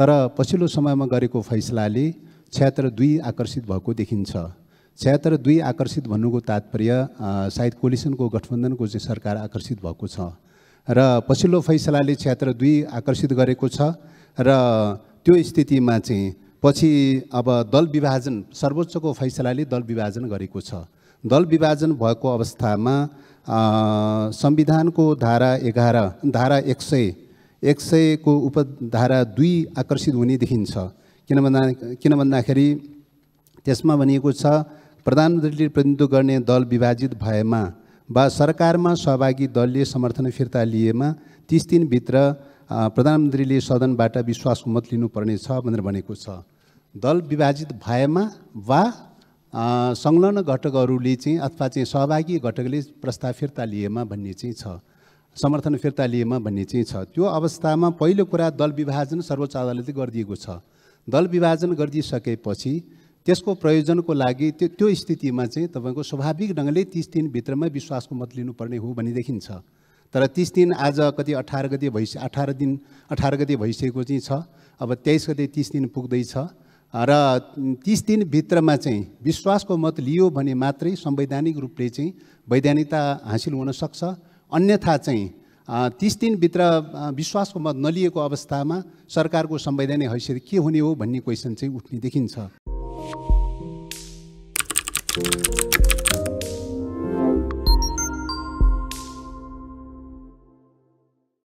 तर पछिल्लो समयमा गरेको फैसलाले छ्यात्तर दुई आकर्षित भएको देखिन्छ छ्यात्तर दुई आकर्षित भन्नुको तात्पर्य सायद कोलिसनको गठबन्धनको चाहिँ सरकार आकर्षित भएको छ र पछिल्लो फैसलाले छ्यात्तर दुई आकर्षित गरेको छ र त्यो स्थितिमा चाहिँ पछि अब दल विभाजन सर्वोच्चको फैसलाले दल विभाजन गरेको छ दल विभाजन भएको अवस्थामा संविधानको धारा एघार धारा एक सय एक सयको उपधारा दुई आकर्षित हुने देखिन्छ किन भन्दा किन भन्दाखेरि त्यसमा भनिएको छ प्रधानमन्त्रीले प्रतिनिधित्व गर्ने दल विभाजित भएमा वा सरकारमा सहभागी दलले समर्थन फिर्ता लिएमा तिस दिनभित्र प्रधानमन्त्रीले सदनबाट विश्वासको मत लिनुपर्नेछ भनेर भनेको छ दल विभाजित भएमा वा संलग्न घटकहरूले चाहिँ अथवा चाहिँ सहभागी घटकले प्रस्ताव फिर्ता लिएमा भन्ने चाहिँ छ समर्थन फिर्ता लिएमा भन्ने चाहिँ छ त्यो अवस्थामा पहिलो कुरा दल विभाजन सर्वोच्च अदालतले गरिदिएको छ दल विभाजन गरिदिइसकेपछि त्यसको प्रयोजनको लागि त्यो त्यो स्थितिमा चाहिँ तपाईँको स्वाभाविक ढङ्गले तिस दिनभित्रमै विश्वासको मत लिनुपर्ने हो भन्ने देखिन्छ तर तिस दिन आज कति अठार गति भइस अठार दिन अठार गति भइसकेको चाहिँ छ अब तेइस गते तिस दिन पुग्दैछ र तिस दिनभित्रमा चाहिँ विश्वासको मत लियो भने मात्रै संवैधानिक रूपले चाहिँ वैधानिकता हासिल हुनसक्छ अन्यथा चाहिँ तिस दिनभित्र विश्वासको मत नलिएको अवस्थामा सरकारको संवैधानिक हैसियत के हुने हो भन्ने क्वेसन चाहिँ उठ्ने देखिन्छ